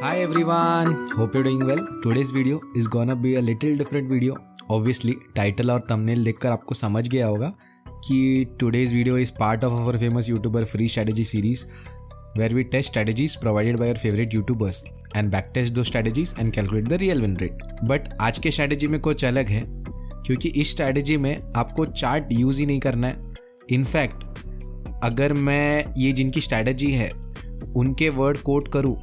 Hi everyone, hope you're doing well. Today's video is gonna be a little different video. Obviously, title और thumbnail देखकर आपको समझ गया होगा कि today's video is part of our famous YouTuber free strategy series where we test strategies provided by our favorite YouTubers and backtest those strategies and calculate the real win rate. But आज के strategy में कुछ अलग है क्योंकि इस strategy में आपको chart use ही नहीं करना है. In fact, अगर मैं ये जिनकी strategy है उनके वर्ड कोट करूँ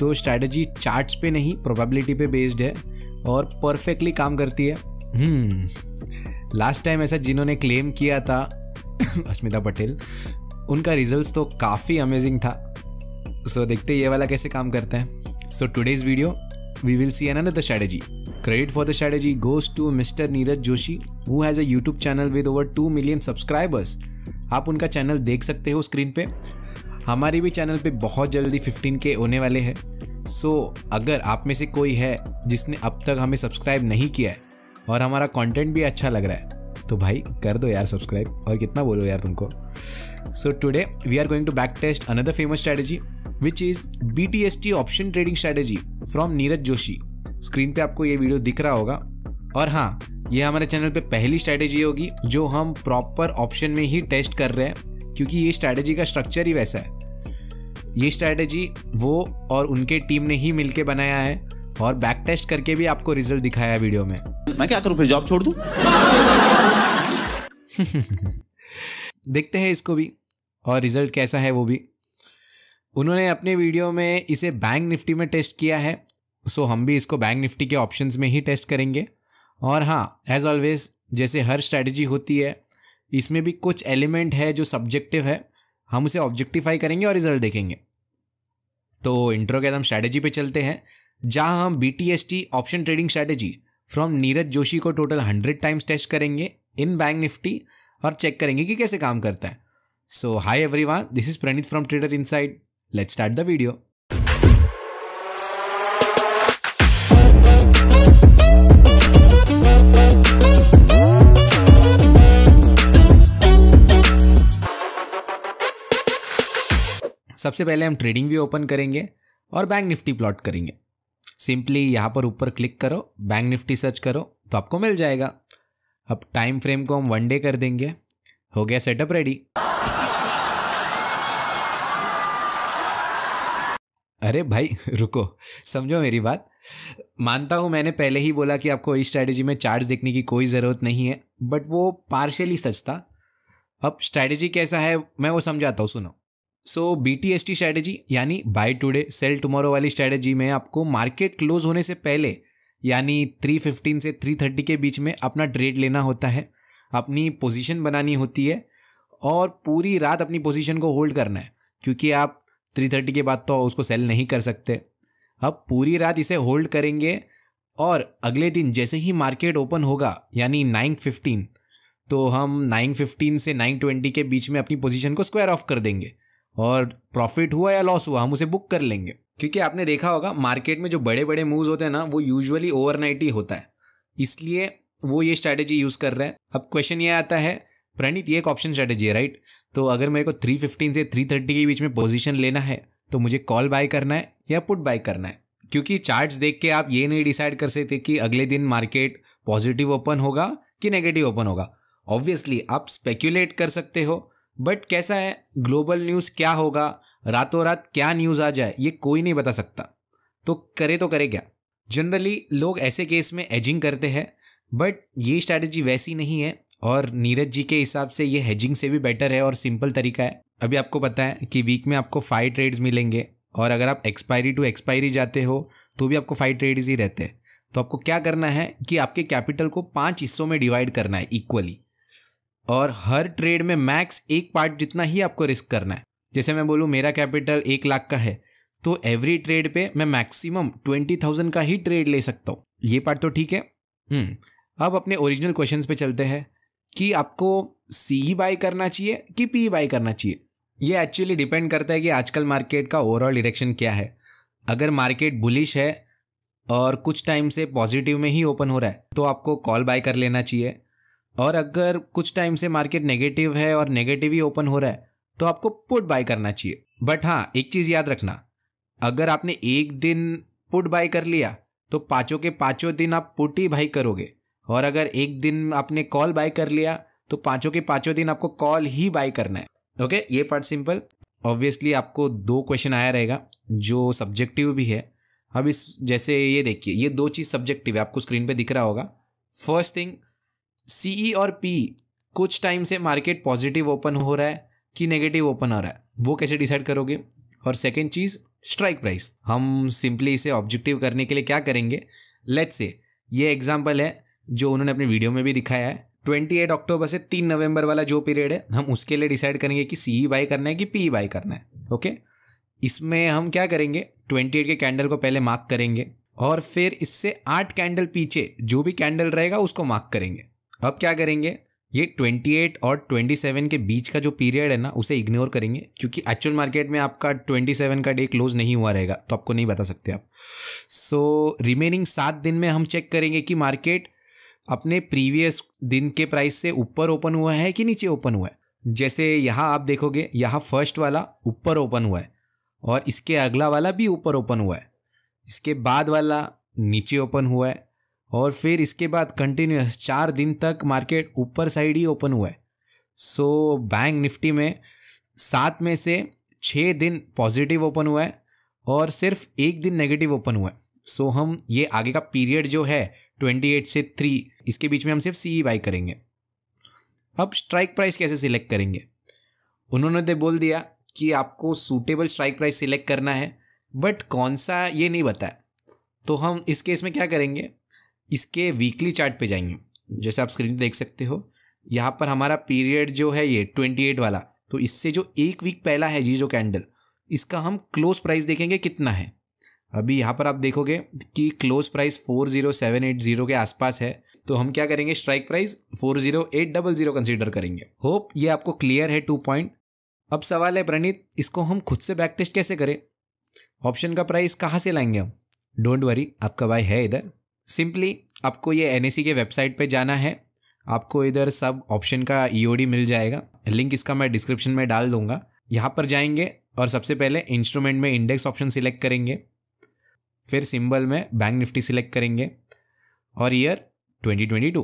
तो स्ट्रैटेजी चार्ट्स पे नहीं प्रोबेबिलिटी पे बेस्ड है और परफेक्टली काम करती है लास्ट hmm. टाइम ऐसा जिन्होंने क्लेम किया था अस्मिता पटेल उनका रिजल्ट्स तो काफ़ी अमेजिंग था सो so, देखते ये वाला कैसे काम करता है so today's video we will see in the strategy credit for the strategy goes to mister Neeraj Joshi who has a YouTube channel with over two million subscribers आप उनका चैनल देख सकते हो स्क्रीन पे हमारे भी चैनल पे बहुत जल्दी के होने वाले हैं सो so, अगर आप में से कोई है जिसने अब तक हमें सब्सक्राइब नहीं किया है और हमारा कंटेंट भी अच्छा लग रहा है तो भाई कर दो यार सब्सक्राइब और कितना बोलो यार तुमको so today we are going to back test another famous strategy which is B T S T option trading strategy from Neeraj Joshi screen पे आपको ये वीडियो दिख रहा होगा और हाँ ये हमारे चैनल पे पहली स्ट्रैटेजी होगी जो हम प्रॉपर ऑप्शन में ही टेस्ट कर रहे हैं क्योंकि ये स्ट्रैटेजी का स्ट्रक्चर ही वैसा है ये स्ट्रैटेजी वो और उनके टीम ने ही मिलके बनाया है और बैक टेस्ट करके भी आपको रिजल्ट दिखाया है वीडियो में मैं क्या करूँ फिर जॉब छोड़ दू देखते हैं इसको भी और रिजल्ट कैसा है वो भी उन्होंने अपने वीडियो में इसे बैंक निफ्टी में टेस्ट किया है सो हम भी इसको बैंक निफ्टी के ऑप्शंस में ही टेस्ट करेंगे और हाँ एज ऑलवेज जैसे हर स्ट्रैटेजी होती है इसमें भी कुछ एलिमेंट है जो सब्जेक्टिव है हम उसे ऑब्जेक्टिफाई करेंगे और रिजल्ट देखेंगे तो इंट्रो के एकदम स्ट्रैटेजी पे चलते हैं जहां हम B T S T option trading strategy from Neeraj Joshi को टोटल हंड्रेड टाइम्स टेस्ट करेंगे इन बैंक निफ्टी और चेक करेंगे कि कैसे काम करता है so hi everyone this is Praneet from trader inside let start the video सबसे पहले हम ट्रेडिंग व्यू ओपन करेंगे और बैंक निफ्टी प्लॉट करेंगे सिंपली यहाँ पर ऊपर क्लिक करो बैंक निफ्टी सर्च करो तो आपको मिल जाएगा अब टाइम फ्रेम को हम वन डे कर देंगे हो गया सेटअप रेडी अरे भाई रुको समझो मेरी बात मानता हूँ मैंने पहले ही बोला कि आपको इस स्ट्रैटेजी में चार्ट्स देखने की कोई ज़रूरत नहीं है बट वो पार्शली सच था अब स्ट्रैटेजी कैसा है मैं वो समझाता हूँ सुनो so B T S T strategy यानी बाय टुडे सेल टुमारो वाली स्ट्रैटेजी में आपको मार्केट क्लोज होने से पहले यानी फिफ्टीन से थ्री थर्टी के बीच में अपना ट्रेड लेना होता है अपनी पोजीशन बनानी होती है और पूरी रात अपनी पोजीशन को होल्ड करना है क्योंकि आप थ्री थर्टी के बाद तो उसको सेल नहीं कर सकते अब पूरी रात इसे होल्ड करेंगे और अगले दिन जैसे ही मार्केट ओपन होगा यानी नाइन फिफ्टीन तो हम नाइन फिफ्टीन से नाइन ट्वेंटी के बीच में अपनी पोजीशन को स्क्वायर ऑफ कर देंगे और प्रॉफिट हुआ या लॉस हुआ हम उसे बुक कर लेंगे क्योंकि आपने देखा होगा मार्केट में जो बड़े बड़े मूव्स होते हैं ना वो यूजुअली ओवरनाइट ही होता है इसलिए वो ये स्ट्रैटेजी यूज़ कर रहा है अब क्वेश्चन ये आता है प्रणीत ये एक ऑप्शन स्ट्रैटेजी है राइट तो अगर मेरे को थ्री फिफ्टीन से थ्री थर्टी के बीच में पोजीशन लेना है तो मुझे कॉल बाय करना है या पुट बाय करना है क्योंकि चार्ट्स देख के आप ये नहीं डिसाइड कर सकते कि अगले दिन मार्केट पॉजिटिव ओपन होगा कि नेगेटिव ओपन होगा ऑब्वियसली आप स्पेक्यूलेट कर सकते हो बट कैसा है ग्लोबल न्यूज़ क्या होगा रातों रात क्या न्यूज़ आ जाए ये कोई नहीं बता सकता तो करे तो करे क्या जनरली लोग ऐसे केस में एजिंग करते हैं बट ये स्ट्रैटेजी वैसी नहीं है और नीरज जी के हिसाब से ये हेजिंग से भी बेटर है और सिंपल तरीका है अभी आपको पता है कि वीक में आपको फाइव ट्रेड्स मिलेंगे और अगर आप एक्सपायरी टू एक्सपायरी जाते हो तो भी आपको फाइव ट्रेड्स ही रहते हैं तो आपको क्या करना है कि आपके कैपिटल को पाँच हिस्सों में डिवाइड करना है इक्वली और हर ट्रेड में मैक्स एक पार्ट जितना ही आपको रिस्क करना है जैसे मैं बोलूँ मेरा कैपिटल एक लाख का है तो एवरी ट्रेड पे मैं मैक्सिमम ट्वेंटी थाउजेंड का ही ट्रेड ले सकता हूँ ये पार्ट तो ठीक है हम्म, अब अपने ओरिजिनल क्वेश्चन पे चलते हैं कि आपको सी ही बाई करना चाहिए कि पी बाई करना चाहिए ये एक्चुअली डिपेंड करता है कि आजकल मार्केट का ओवरऑल डिरेक्शन क्या है अगर मार्केट बुलिश है और कुछ टाइम से पॉजिटिव में ही ओपन हो रहा है तो आपको कॉल बाय कर लेना चाहिए और अगर कुछ टाइम से मार्केट नेगेटिव है और नेगेटिव ही ओपन हो रहा है तो आपको पुट बाय करना चाहिए बट हाँ एक चीज़ याद रखना अगर आपने एक दिन पुट बाय कर लिया तो पाँचों के पाँचों दिन आप पुट ही बाई करोगे और अगर एक दिन आपने कॉल बाय कर लिया तो पाँचों के पाँचों दिन आपको कॉल ही बाय करना है ओके ये पार्ट सिंपल ऑब्वियसली आपको दो क्वेश्चन आया रहेगा जो सब्जेक्टिव भी है अब इस जैसे ये देखिए ये दो चीज़ सब्जेक्टिव है आपको स्क्रीन पे दिख रहा होगा फर्स्ट थिंग सीई e और पी कुछ टाइम से मार्केट पॉजिटिव ओपन हो रहा है कि नेगेटिव ओपन हो रहा है वो कैसे डिसाइड करोगे और सेकेंड चीज़ स्ट्राइक प्राइस हम सिंपली इसे ऑब्जेक्टिव करने के लिए क्या करेंगे लेट से ये एग्जाम्पल है जो उन्होंने अपने वीडियो में भी दिखाया है ट्वेंटी एट अक्टूबर से तीन नवंबर वाला जो पीरियड है हम उसके लिए डिसाइड करेंगे कि सीई बाई e करना है कि पी ई बाई करना है ओके इसमें हम क्या करेंगे ट्वेंटी एट के कैंडल को पहले मार्क करेंगे और फिर इससे आठ कैंडल पीछे जो भी कैंडल रहेगा उसको मार्क करेंगे अब क्या करेंगे ये 28 और 27 के बीच का जो पीरियड है ना उसे इग्नोर करेंगे क्योंकि एक्चुअल मार्केट में आपका 27 का डे क्लोज नहीं हुआ रहेगा तो आपको नहीं बता सकते आप सो रिमेनिंग सात दिन में हम चेक करेंगे कि मार्केट अपने प्रीवियस दिन के प्राइस से ऊपर ओपन हुआ है कि नीचे ओपन हुआ है जैसे यहाँ आप देखोगे यहाँ फर्स्ट वाला ऊपर ओपन हुआ है और इसके अगला वाला भी ऊपर ओपन हुआ है इसके बाद वाला नीचे ओपन हुआ है और फिर इसके बाद कंटिन्यूस चार दिन तक मार्केट ऊपर साइड ही ओपन हुआ है सो बैंक निफ्टी में सात में से छः दिन पॉजिटिव ओपन हुआ है और सिर्फ एक दिन नेगेटिव ओपन हुआ है सो so, हम ये आगे का पीरियड जो है 28 से 3 इसके बीच में हम सिर्फ सी बाई करेंगे अब स्ट्राइक प्राइस कैसे सिलेक्ट करेंगे उन्होंने तो बोल दिया कि आपको सूटेबल स्ट्राइक प्राइस सिलेक्ट करना है बट कौन सा ये नहीं बताया तो हम इस केस में क्या करेंगे इसके वीकली चार्ट पे जाएंगे जैसे आप स्क्रीन देख सकते हो यहाँ पर हमारा पीरियड जो है ये ट्वेंटी एट वाला तो इससे जो एक वीक पहला है जी जो कैंडल इसका हम क्लोज प्राइस देखेंगे कितना है अभी यहाँ पर आप देखोगे कि close price four zero seven eight zero के आसपास है तो हम क्या करेंगे strike price four zero eight double zero consider करेंगे होप ये आपको क्लियर है टू पॉइंट अब सवाल है प्रणीत इसको हम खुद से बैक टेस्ट कैसे करें ऑप्शन का प्राइस कहाँ से लाएंगे हम डोंट वरी आपका भाई है इधर सिंपली आपको ये एन के वेबसाइट पे जाना है आपको इधर सब ऑप्शन का ई e मिल जाएगा लिंक इसका मैं डिस्क्रिप्शन में डाल दूंगा यहाँ पर जाएंगे और सबसे पहले इंस्ट्रूमेंट में इंडेक्स ऑप्शन सिलेक्ट करेंगे फिर सिंबल में बैंक निफ्टी सिलेक्ट करेंगे और ईयर 2022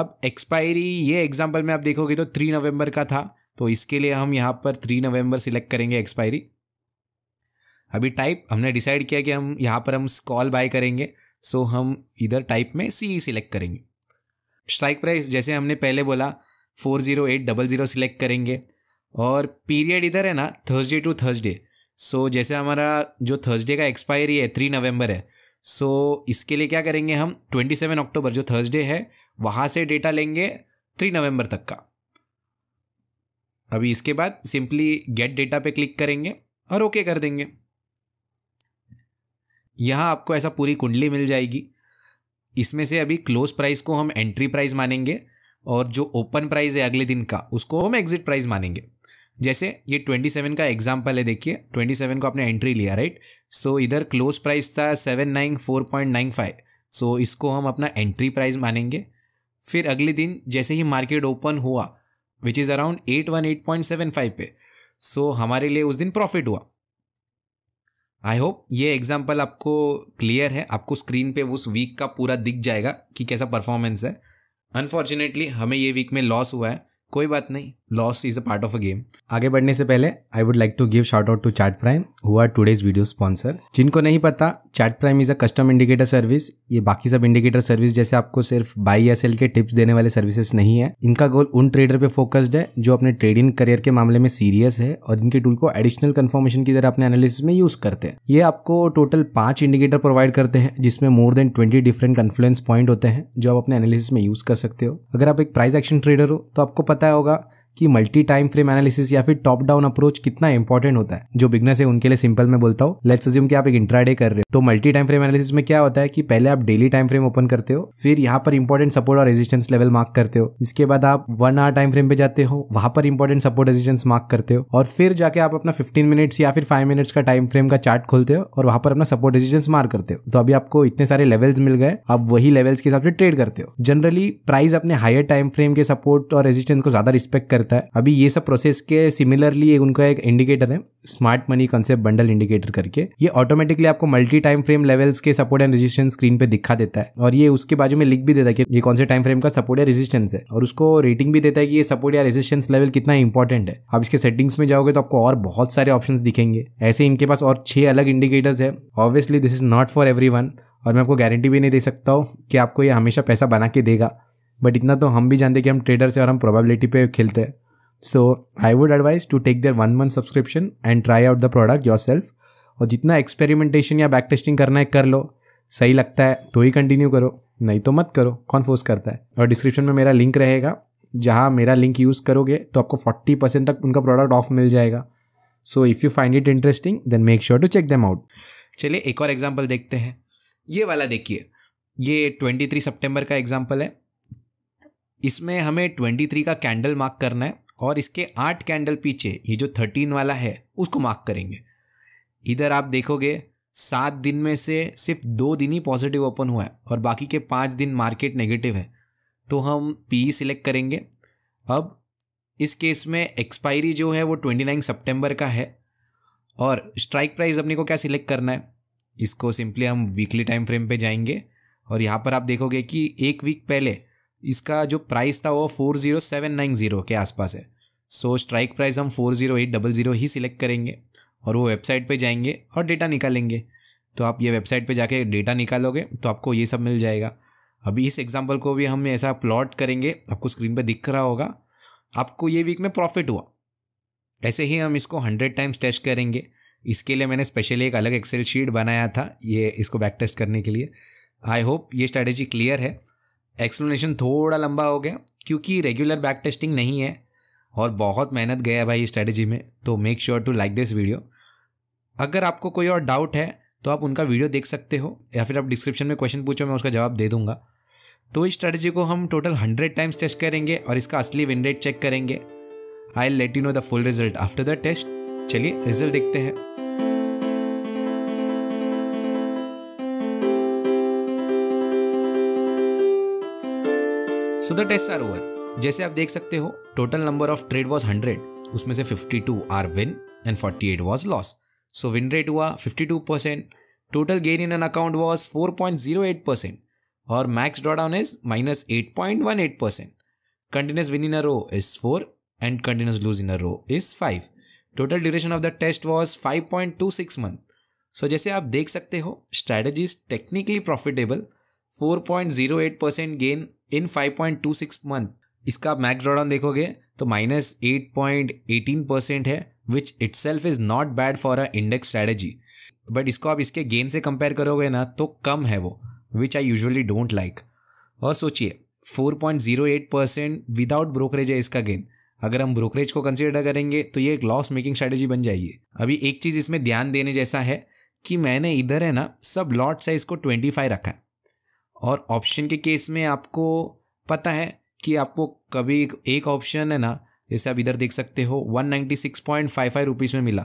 अब एक्सपायरी ये एग्जांपल में आप देखोगे तो 3 नवंबर का था तो इसके लिए हम यहाँ पर 3 नवंबर सिलेक्ट करेंगे एक्सपायरी अभी टाइप हमने डिसाइड किया कि हम यहाँ पर हम कॉल बाय करेंगे सो हम इधर टाइप में सी सिलेक्ट करेंगे स्ट्राइक प्राइस जैसे हमने पहले बोला four zero eight double zero select करेंगे और पीरियड इधर है ना थर्सडे टू थर्सडे सो जैसे हमारा जो थर्सडे का एक्सपायरी है थ्री नवंबर है सो so, इसके लिए क्या करेंगे हम ट्वेंटी सेवन अक्टूबर जो थर्सडे है वहाँ से डेटा लेंगे थ्री नवंबर तक का अभी इसके बाद सिंपली गेट डेटा पे क्लिक करेंगे और ओके okay कर देंगे यहाँ आपको ऐसा पूरी कुंडली मिल जाएगी इसमें से अभी क्लोज प्राइस को हम एंट्री प्राइस मानेंगे और जो ओपन प्राइस है अगले दिन का उसको हम एग्जिट प्राइस मानेंगे जैसे ये 27 का एग्जाम्पल है देखिए 27 को आपने एंट्री लिया राइट सो इधर क्लोज प्राइस था 794.95 सो इसको हम अपना एंट्री प्राइस मानेंगे फिर अगले दिन जैसे ही मार्केट ओपन हुआ विच इज़ अराउंड 818.75 पे सो so, हमारे लिए उस दिन प्रॉफिट हुआ आई होप ये एग्जाम्पल आपको क्लियर है आपको स्क्रीन पे उस वीक का पूरा दिख जाएगा कि कैसा परफॉर्मेंस है अनफॉर्चुनेटली हमें ये वीक में लॉस हुआ है कोई बात नहीं loss is a part of a game आगे बढ़ने से पहले I would like to give shout out to ChartPrime who are today's video sponsor जिनको नहीं पता ChartPrime is a custom indicator service ये बाकी सब इंडिकेटर सर्विस जैसे आपको सिर्फ बाई या सेल के टिप्स देने वाले सर्विसेस नहीं है इनका गोल उन ट्रेडर पे फोकस्ड है जो अपने ट्रेडिंग करियर के मामले में सीरियस है और इनके टूल को एडिशनल कन्फर्मेशन की तरह अपने एनालिसिस में यूज करते हैं ये आपको टोटल पांच इंडिकेटर प्रोवाइड करते हैं जिसमें more than twenty different confluence point होते हैं जो आप अपने एनालिसिस में यूज कर सकते हो अगर आप एक प्राइस एक्शन ट्रेडर हो तो आपको पता पता होगा कि मल्टी टाइम फ्रेम एनालिसिस या फिर टॉप डाउन अप्रोच कितना इंपॉर्टेंट होता है जो बिगनेस है उनके लिए सिंपल मैं बोलता हूँ लेट्स अज्यूम कि आप एक इंट्राडे कर रहे हो तो मल्टी टाइम फ्रेम एनालिसिस में क्या होता है कि पहले आप डेली टाइम फ्रेम ओपन करते हो फिर यहाँ पर इंपॉर्टेंट सपोर्ट और रेजिस्टेंस लेवल मार्क करते हो इसके बाद आप वन आवर टाइम फ्रेम पे जाते हो वहां पर इंपॉर्टेंट सपोर्ट रेजिस्टेंस मार्क करते हो और फिर जाके आप अपना फिफ्टीन मिनट्स या फिर फाइव मिनट्स का टाइम फ्रेम का चार्ट खोलते हो और वहां पर अपना सपोर्ट रेजिस्टेंस मार्क करते हो तो अभी आपको इतने सारे लेवल्स मिल गए आप वही लेवल्स के हिसाब से ट्रेड करते हो जनरली प्राइस अपने हायर टाइम फ्रेम के सपोर्ट और रेजिस्टेंस को ज्यादा रिस्पेक्ट कर करता है अभी ये सब प्रोसेस के सिमिलरली उनका एक इंडिकेटर है smart money concept bundle indicator करके ये ऑटोमेटिकली आपको मल्टी टाइम फ्रेम लेवल्स के सपोर्ट एंड रेजिस्टेंस स्क्रीन पे दिखा देता है और ये उसके बाजू में लिख भी देता है कि ये कौन से टाइम फ्रेम का सपोर्ट या रेजिस्टेंस है और उसको रेटिंग भी देता है कि ये सपोर्ट या रेजिस्टेंस लेवल कितना इंपॉर्टेंट है आप इसके सेटिंग्स में जाओगे तो आपको और बहुत सारे ऑप्शन दिखेंगे ऐसे इनके पास और छह अलग इंडिकेटर्स है obviously this is not for every और मैं आपको गारंटी भी नहीं दे सकता हूँ कि आपको ये हमेशा पैसा बना के देगा बट इतना तो हम भी जानते हैं कि हम ट्रेडर्स हैं और हम प्रोबेबिलिटी पे खेलते हैं so I would advise to take their one month subscription and try out the product yourself और जितना एक्सपेरिमेंटेशन या बैक टेस्टिंग करना है कर लो सही लगता है तो ही कंटिन्यू करो नहीं तो मत करो कौन फोर्स करता है और डिस्क्रिप्शन में मेरा लिंक रहेगा जहाँ मेरा लिंक यूज़ करोगे तो आपको फोर्टी परसेंट तक उनका प्रोडक्ट ऑफ मिल जाएगा so if you find it interesting then make sure to check them out चलिए एक और एग्जाम्पल देखते हैं ये वाला देखिए ये ट्वेंटी थ्री सेप्टेम्बर का एग्जाम्पल है इसमें हमें ट्वेंटी थ्री का कैंडल मार्क करना है और इसके आठ कैंडल पीछे ये जो थर्टीन वाला है उसको मार्क करेंगे इधर आप देखोगे सात दिन में से सिर्फ दो दिन ही पॉजिटिव ओपन हुआ है और बाकी के पाँच दिन मार्केट नेगेटिव है तो हम पी सिलेक्ट करेंगे अब इस केस में एक्सपायरी जो है वो ट्वेंटी नाइन सेप्टेम्बर का है और स्ट्राइक प्राइस अपने को क्या सिलेक्ट करना है इसको सिंपली हम वीकली टाइम फ्रेम पे जाएंगे और यहाँ पर आप देखोगे कि एक वीक पहले इसका जो प्राइस था वो four zero seven nine zero के आसपास है सो स्ट्राइक प्राइस हम four zero eight double zero ही सिलेक्ट करेंगे और वो वेबसाइट पे जाएंगे और डेटा निकालेंगे तो आप ये वेबसाइट पे जाके डेटा निकालोगे तो आपको ये सब मिल जाएगा अभी इस एग्जाम्पल को भी हम ऐसा प्लॉट करेंगे आपको स्क्रीन पर दिख रहा होगा आपको ये वीक में प्रॉफिट हुआ ऐसे ही हम इसको हंड्रेड टाइम्स टेस्ट करेंगे इसके लिए मैंने स्पेशली एक अलग एक्सेल शीट बनाया था ये इसको बैक टेस्ट करने के लिए आई होप ये स्ट्रैटेजी क्लियर है एक्सप्लेनेशन थोड़ा लंबा हो गया क्योंकि रेगुलर बैक टेस्टिंग नहीं है और बहुत मेहनत गया भाई स्ट्रैटेजी में तो make sure to like this video अगर आपको कोई और डाउट है तो आप उनका वीडियो देख सकते हो या फिर आप डिस्क्रिप्शन में क्वेश्चन पूछो मैं उसका जवाब दे दूंगा तो इस स्ट्रैटेजी को हम टोटल हंड्रेड टाइम्स टेस्ट करेंगे और इसका असली विन रेट चेक करेंगे I let you know the full result after the test चलिए रिजल्ट देखते हैं so the test are over जैसे आप देख सकते हो total number of trade was hundred उसमें से fifty two are win and forty eight was loss so win rate हुआ fifty two percent total gain in an account was four point zero eight percent और max drawdown is minus eight point one eight percent continuous win in a row is four and continuous lose in a row is five total duration of the test was five point two six month so जैसे आप देख सकते हो strategy is technically profitable 4.08 percent gain in 5.26 month इसका आप max drawdown देखोगे तो minus eight point eighteen percent है which itself is not bad for a index strategy but इसको आप इसके गेन से कंपेयर करोगे ना तो कम है वो which I usually don't like और सोचिए 4.08 परसेंट विदाउट ब्रोकरेज है इसका गेन अगर हम ब्रोकरेज को कंसिडर करेंगे तो ये एक लॉस मेकिंग स्ट्रैटेजी बन जाएगी अभी एक चीज़ इसमें ध्यान देने जैसा है कि मैंने इधर है ना सब लॉट साइज को ट्वेंटी फाइव रखा है और ऑप्शन के केस में आपको पता है कि आपको कभी एक ऑप्शन है ना जैसे आप इधर देख सकते हो one ninety six point five five rupees में मिला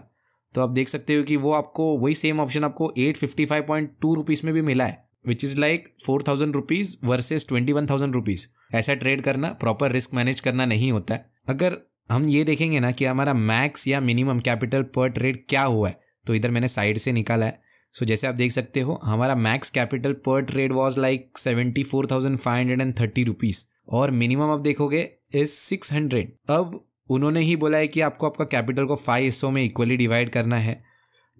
तो आप देख सकते हो कि वो आपको वही सेम ऑप्शन आपको eight fifty five point two rupees में भी मिला है which is like four thousand rupees versus twenty one thousand rupees ऐसा ट्रेड करना प्रॉपर रिस्क मैनेज करना नहीं होता है अगर हम ये देखेंगे ना कि हमारा मैक्स या मिनिमम कैपिटल पर ट्रेड क्या हुआ है तो इधर मैंने साइड से निकाला है सो so, जैसे आप देख सकते हो हमारा max capital per trade was like seventy four thousand five hundred and thirty rupees और मिनिमम आप देखोगे इज सिक्स हंड्रेड अब उन्होंने ही बोला है कि आपको आपका कैपिटल को फाइव हिस्सों में इक्वली डिवाइड करना है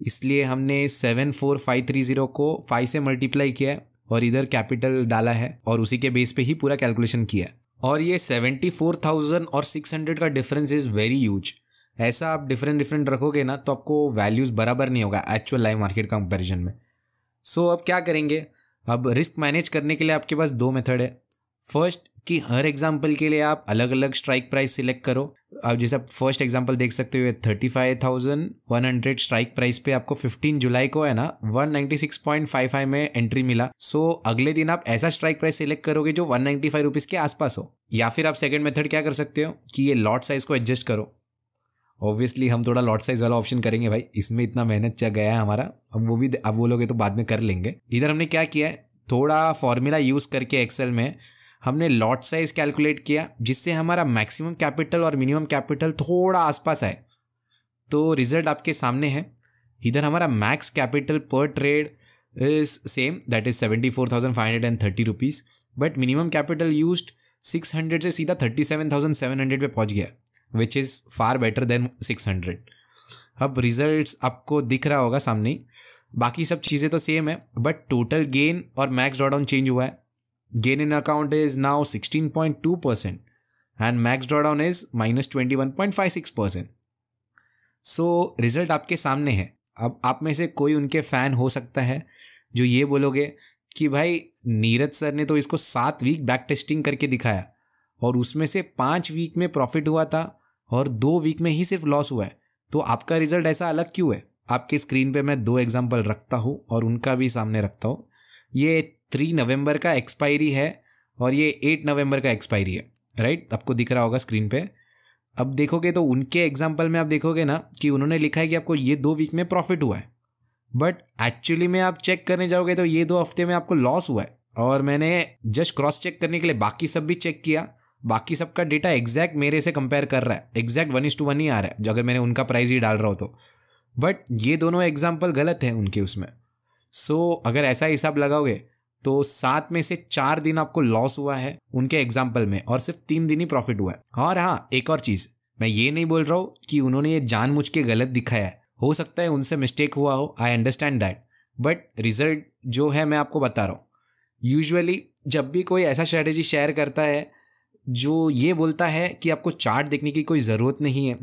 इसलिए हमने seven four five three zero को फाइव से मल्टीप्लाई किया है और इधर कैपिटल डाला है और उसी के बेस पे ही पूरा कैलकुलेशन किया है और ये सेवेंटी फोर थाउजेंड और सिक्स हंड्रेड का डिफरेंस इज़ वेरी यूज ऐसा आप डिफरेंट डिफरेंट रखोगे ना तो आपको वैल्यूज़ बराबर नहीं होगा एक्चुअल लाइव मार्केट का कंपेरिजन में सो so, अब क्या करेंगे अब रिस्क मैनेज करने के लिए आपके पास दो मेथड है फर्स्ट कि हर एग्जाम्पल के लिए आप अलग अलग स्ट्राइक प्राइस सिलेक्ट करो आप जैसे आप फर्स्ट एग्जाम्पल देख सकते हो thirty five thousand one hundred strike price पे आपको फिफ्टीन जुलाई को है ना one ninety six point five five में एंट्री मिला सो अगले दिन आप ऐसा स्ट्राइक प्राइस सिलेक्ट करोगे जो वन नाइन्टी फाइव रुपीज़ के आसपास हो या फिर आप सेकेंड मेथड क्या कर सकते हो कि ये लॉट साइज को एडजस्ट करो ऑब्वियसली हम थोड़ा लॉट साइज वाला ऑप्शन करेंगे भाई इसमें इतना मेहनत चल गया है हमारा अब वो भी अब वो लोगे तो बाद में कर लेंगे इधर हमने क्या किया है थोड़ा फॉर्मूला यूज़ करके एक्सेल में हमने लॉट साइज कैलकुलेट किया जिससे हमारा मैक्सिमम कैपिटल और मिनिमम कैपिटल थोड़ा आसपास आए तो रिजल्ट आपके सामने है इधर हमारा max capital per trade is same that is seventy four thousand five hundred and thirty rupees but minimum capital use six hundred से सीधा thirty seven thousand seven hundred पर पहुँच गया which is far better than six hundred अब result आपको दिख रहा होगा सामने बाकी सब चीज़ें तो सेम है बट टोटल गेन और मैक्स ड्रॉडाउन चेंज हुआ है gain in account is now sixteen point two percent and max drawdown is minus twenty one point five six percent so result आपके सामने है अब आप में से कोई उनके फ़ैन हो सकता है जो ये बोलोगे कि भाई नीरज सर ने तो इसको सात वीक बैक टेस्टिंग करके दिखाया और उसमें से पाँच वीक में प्रॉफिट हुआ था और दो वीक में ही सिर्फ लॉस हुआ है तो आपका रिजल्ट ऐसा अलग क्यों है आपके स्क्रीन पे मैं दो एग्जाम्पल रखता हूँ और उनका भी सामने रखता हूँ ये थ्री नवंबर का एक्सपायरी है और ये एट नवंबर का एक्सपायरी है राइट आपको दिख रहा होगा स्क्रीन पे अब देखोगे तो उनके एग्जाम्पल में आप देखोगे ना कि उन्होंने लिखा है कि आपको ये दो वीक में प्रॉफिट हुआ है बट एक्चुअली में आप चेक करने जाओगे तो ये दो हफ्ते में आपको लॉस हुआ है और मैंने जस्ट क्रॉस चेक करने के लिए बाकी सब भी चेक किया बाकी सबका डेटा एग्जैक्ट मेरे से कंपेयर कर रहा है exact one is to one ही आ रहा है जो अगर मैंने उनका प्राइस ही डाल रहा हो तो बट ये दोनों एग्जाम्पल गलत हैं उनके उसमें सो so, अगर ऐसा हिसाब लगाओगे तो सात में से चार दिन आपको लॉस हुआ है उनके एग्जाम्पल में और सिर्फ तीन दिन ही प्रॉफिट हुआ है और हाँ एक और चीज़ मैं ये नहीं बोल रहा हूँ कि उन्होंने ये मुझ के गलत दिखाया है हो सकता है उनसे मिस्टेक हुआ हो I understand that but result जो है मैं आपको बता रहा हूँ यूजअली जब भी कोई ऐसा स्ट्रेटेजी शेयर करता है जो ये बोलता है कि आपको चार्ट देखने की कोई ज़रूरत नहीं है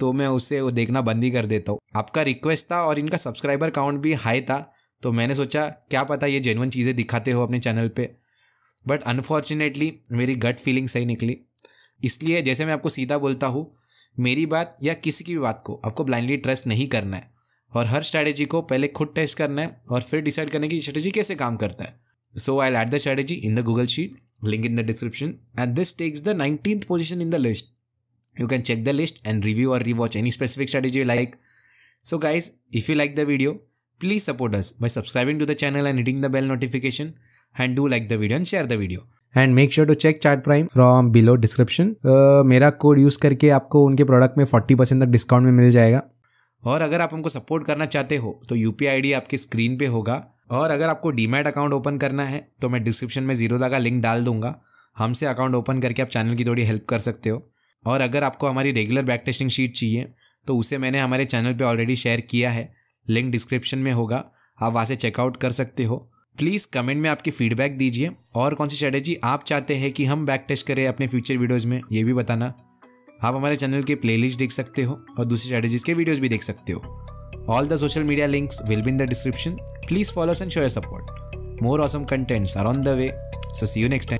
तो मैं उसे वो देखना बंद ही कर देता हूँ आपका रिक्वेस्ट था और इनका सब्सक्राइबर काउंट भी हाई था तो मैंने सोचा क्या पता ये जेनवन चीज़ें दिखाते हो अपने चैनल पर बट अनफॉर्चुनेटली मेरी गट फीलिंग सही निकली इसलिए जैसे मैं आपको सीधा बोलता हूँ मेरी बात या किसी की भी बात को आपको ब्लाइंडली ट्रस्ट नहीं करना है और हर स्ट्रैटेजी को पहले खुद टेस्ट करना है और फिर डिसाइड करने की स्ट्रैटेजी कैसे काम करता है so I ate the strategy in the Google sheet link in the description. And this takes the 19th position in the list. You can check the list and review or rewatch any specific strategy you like. So guys, if you like the video, please support us by subscribing to the channel and hitting the bell notification and do like the video and share the video. And make sure to check Chart Prime from below description. Description uh, मेरा code use karke आपको उनके product mein 40 percent discount discount में मिल और अगर आप हमको support करना चाहते हो तो यू पी आपके स्क्रीन पे होगा और अगर आपको डीमैट अकाउंट ओपन करना है तो मैं डिस्क्रिप्शन में जीरो का लिंक डाल दूंगा हमसे अकाउंट ओपन करके आप चैनल की थोड़ी हेल्प कर सकते हो और अगर आपको हमारी रेगुलर बैक टेस्टिंग शीट चाहिए तो उसे मैंने हमारे चैनल पे ऑलरेडी शेयर किया है लिंक डिस्क्रिप्शन में होगा आप वहाँ से चेकआउट कर सकते हो प्लीज़ कमेंट में आपकी फीडबैक दीजिए और कौन सी स्ट्रेटेजी आप चाहते हैं कि हम बैक टेस्ट करें अपने फ्यूचर वीडियोज़ में ये भी बताना आप हमारे चैनल के प्लेलिस्ट देख सकते हो और दूसरी स्ट्रेटेजीज के वीडियोज भी देख सकते हो all the social media links will be in the description please follow and show your support more awesome contents are on the way so see you next